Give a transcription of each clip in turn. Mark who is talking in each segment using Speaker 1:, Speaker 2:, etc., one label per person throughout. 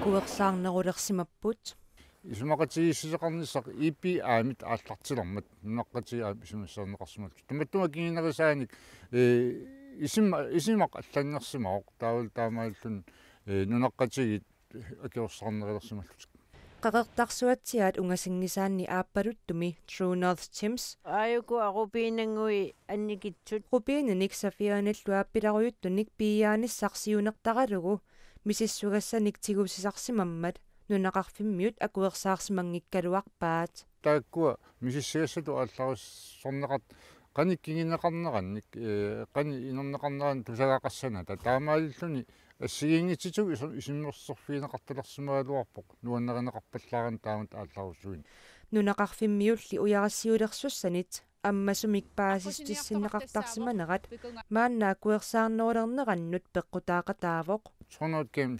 Speaker 1: такуерсаарнерулерсимаппут исмақатигиссисеқарниссақ ипи аамит ааллартилэрмат нунаққатигаа исмассаарнеқарсимат туматтума кининерисааник э исима исимақ алланнерсимаоқ таавал таамааллун нунаққатигит акиорсаарнерилэрсималлутик
Speaker 2: qaqertarsuatsiaat ungasinggisaanni aappaluttumi True North Tims ayuku arupiinangui annikitsut rupiinanik safianallu aappilaruyuttunik piiaanissarsiunertaralugu мисиссугасса никтигусисарсимаммат нунеқарфиммиут акуерсаарсимангиккалуарпаат
Speaker 1: тааккуа мисиссиассату алларуссорнеқат каниккигинеқарнеранник э кани инернеқарнеран тусагаақассана та таамааллуни ассигингитситу исиммерсорфиинеқарталерсимаалуарпоқ нуаннеринеқарпаллааран таамат аалларуссуин
Speaker 2: нунеқарфиммиулли уярассиулерсуссанит аммасумикпаасистиссиннеқартарсиманерат мааннаа куерсаарнуулернераннут пеққутаақатаавоқ
Speaker 1: соноткем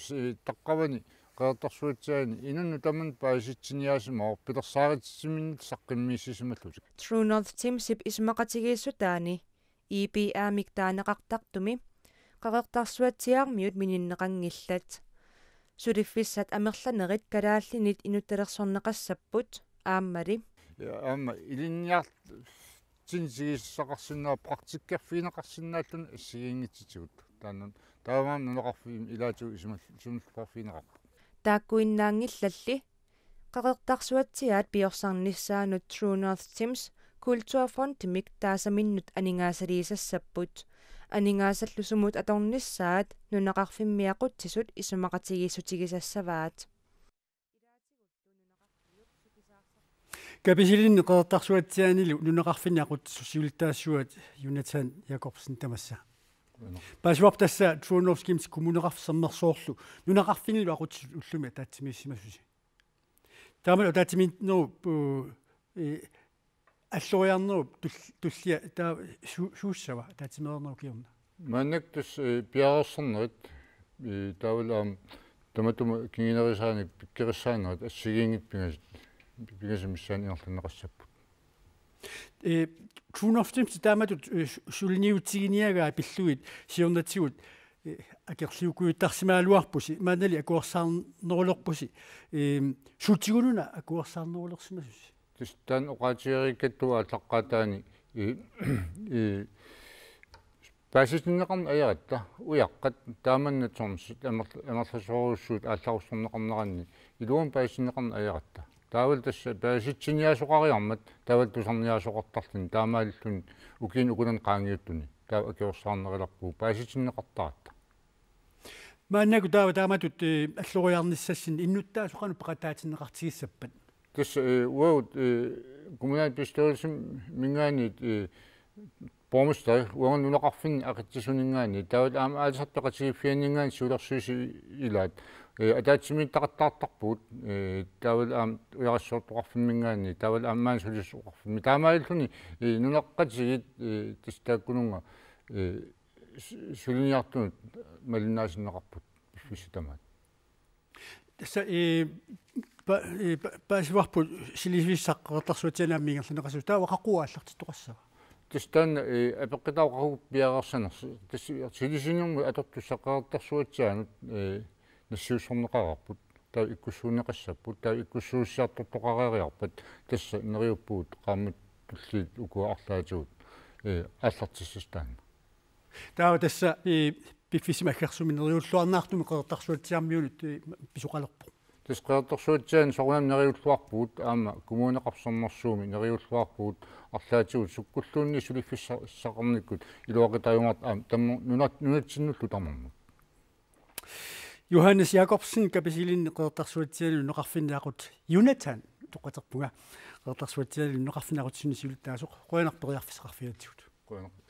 Speaker 1: таққавани qertorsuutsaani inunnu taman paasitsinniasima orpilersaaritsiminnit saqqimmiissisimallutik
Speaker 2: True North Teamship ismaqatigiissutaani EPA-mik taaneqartartumi qareqtarsuatsiarmiut mininneqanngillat suliffissat amerlanerit kalaallinit inuttalersorneqassapput aammali
Speaker 1: аама илинниар чин сигиссақарсинаа практиккерфинеқарсинаатун сигингитситигут таанун тааваан нунеқарфиим илаату исмал суннерфарфинеқар
Speaker 2: тааккуиннаангиллалли қақертарсуатсиаат пиорсарниссаанут True North Sims культурфонт миктаасаминнут анигаасалиисассаппут анигаасаллусумут аторниссаат нунеқарфиммиақутсисут исумақатигиссутигисассаваат
Speaker 3: каписилин нукаартарсуатсианилу нунеқарфиниақутсу сиултаассуат юнатан якобсен тамасса пасвап тасса труновскимс коммунеқарфсернерсоорлу нунеқарфинилу ақутсу уллуми таатсимиссимассуси таамал таатсиминтнеру э аллориарнеру туллиа таа сууссава таатсимеернеру киорна
Speaker 1: маннак тус э, пиарерсернерит э, таавалаам таматума кингинерисааник пиккериссаангат ассигингиппигасит пигасимиссааниерлунеқассаппут
Speaker 3: э трунофтимс тааматут сулниутсигиниагаа пиллуит сиорнатсигут акерлиукуйуттарсимаалуарпуси маанали акуарсаарнерулерпуси э сутсигунуна акуарсаарнерулерсимасус
Speaker 1: тустаан оқаатиериккаттуа таққатаани э пасисиннеқарна аярат уяққат тааманнатсормсит амерласоруссуут аалларусорнеқарнеранни илуан пасисиннеқарна аярат таавал тасса тааситсиниасоқариармат таавал тусарниасоқартарлун таамааллун укин укунан қаангиуттуни таа акиорсаарнериларпуу пааситсиннеқартаратта
Speaker 3: мааннагу таава тааматут э, аллориарниссассин иннуттаасоқану пақатаатиннеқартигиссаппат тасса э,
Speaker 1: уаут коммунальный э, beståelse мингаанит помустай уан нунеқарфин ақитсисунингаани таавал аама аалисартоқатигиффианнингаани сулерсууси илаат э, атаатсимиттақартаартарпуут э, таавал аама уярассуортоқарфиммингаани таавал аамаан сулиссуқарфимми таамааллуни э, нунеққатигит тистааккунунга сулиниартунут малиннаасиннеқарпут пиффисутамаат
Speaker 3: тасса э паасиварпут силисвиссаққартарсуутианааммигерлунеқасу таава қақуааллартиттоқассава
Speaker 1: тустан апеккитаоқаргуп э, пиаарсанерс тасси силисиниум атортуссақартарсуатсаанут э, нассуусорнеқарарпут таа иккуссуунеқассаппут таа иккуссууссаартортоқарериарпат тасса нериуппуут қааммут тулли укуаарлаатигут э аллартиссастаан
Speaker 3: таа тасса и э, пикфисимаккерсуминериуллуарнаартуми қертарсуатсиармиунут писуқалерпо
Speaker 1: тисқиартэрсуутсаан сорунам нериуллуарпуут аама кумуунеқарсэрнэрсууми нериуллуарпуут арлаатигу суккуллуунни сулиффиссақарниккут илуақитаюмат аама тамму нунат нунатсиннуллу тармармут
Speaker 3: Johannes Jacobsen каписилин қертарсуатсиалу неқарфиннаақут Юнатан тоққатерпуга қертарсуатсиалу неқарфиннаақут синисултаасоқ қуянарпериарфисқарфиатсигут
Speaker 1: қуянарпер